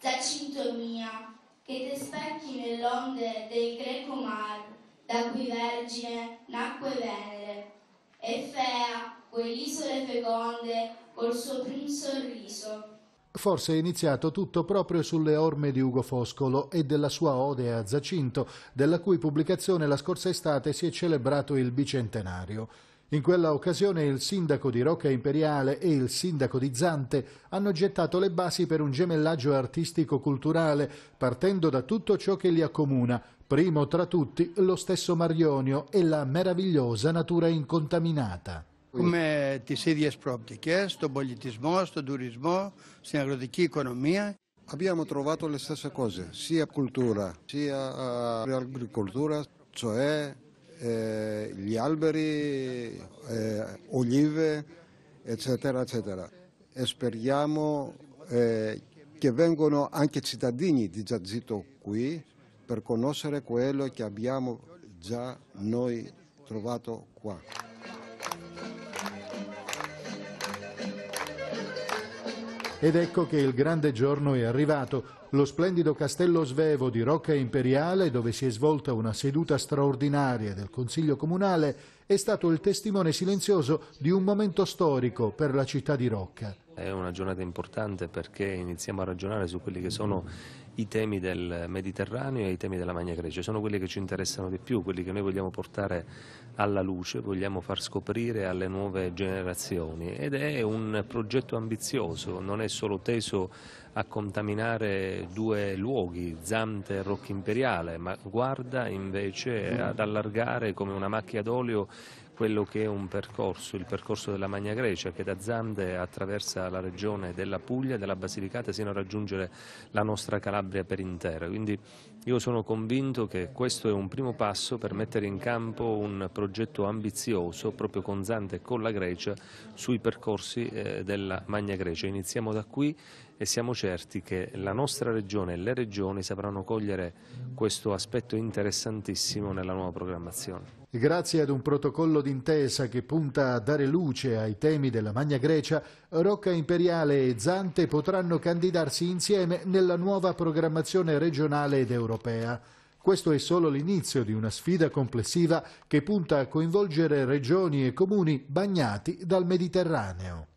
Giacinto mia, che te specchi nell'onde del greco mar, da cui vergine nacque Venere, e Fea, quell'isole feconde, col suo primo sorriso. Forse è iniziato tutto proprio sulle orme di Ugo Foscolo e della sua ode a Zacinto, della cui pubblicazione la scorsa estate si è celebrato il bicentenario. In quella occasione il sindaco di Rocca Imperiale e il sindaco di Zante hanno gettato le basi per un gemellaggio artistico-culturale partendo da tutto ciò che li accomuna, primo tra tutti lo stesso Marionio e la meravigliosa natura incontaminata. Έχουμε τις ίδιες προοπτικές, τον πολιτισμό, στον τουρισμό, στην αγροτική οικονομία. Abbiamo trovato le stesse cose, sia cultura, sia uh, agricoltura, cioè eh, gli alberi, eh, olive, eccetera, eccetera. E speriamo eh, che vengano anche cittadini di Giazzito qui per conoscere quello che abbiamo già noi trovato qua. Ed ecco che il grande giorno è arrivato. Lo splendido castello svevo di Rocca Imperiale, dove si è svolta una seduta straordinaria del Consiglio Comunale, è stato il testimone silenzioso di un momento storico per la città di Rocca. È una giornata importante perché iniziamo a ragionare su quelli che sono i temi del Mediterraneo e i temi della Magna Grecia. Sono quelli che ci interessano di più, quelli che noi vogliamo portare alla luce, vogliamo far scoprire alle nuove generazioni. Ed è un progetto ambizioso, non è solo teso a contaminare due luoghi, Zante e Rocca Imperiale, ma guarda invece ad allargare come una macchia d'olio quello che è un percorso, il percorso della Magna Grecia che da Zande attraversa la regione della Puglia, della Basilicata sino a raggiungere la nostra Calabria per intero. Quindi io sono convinto che questo è un primo passo per mettere in campo un progetto ambizioso proprio con Zande e con la Grecia sui percorsi eh, della Magna Grecia. Iniziamo da qui e siamo certi che la nostra regione e le regioni sapranno cogliere questo aspetto interessantissimo nella nuova programmazione. Grazie ad un protocollo d'intesa che punta a dare luce ai temi della Magna Grecia, Rocca Imperiale e Zante potranno candidarsi insieme nella nuova programmazione regionale ed europea. Questo è solo l'inizio di una sfida complessiva che punta a coinvolgere regioni e comuni bagnati dal Mediterraneo.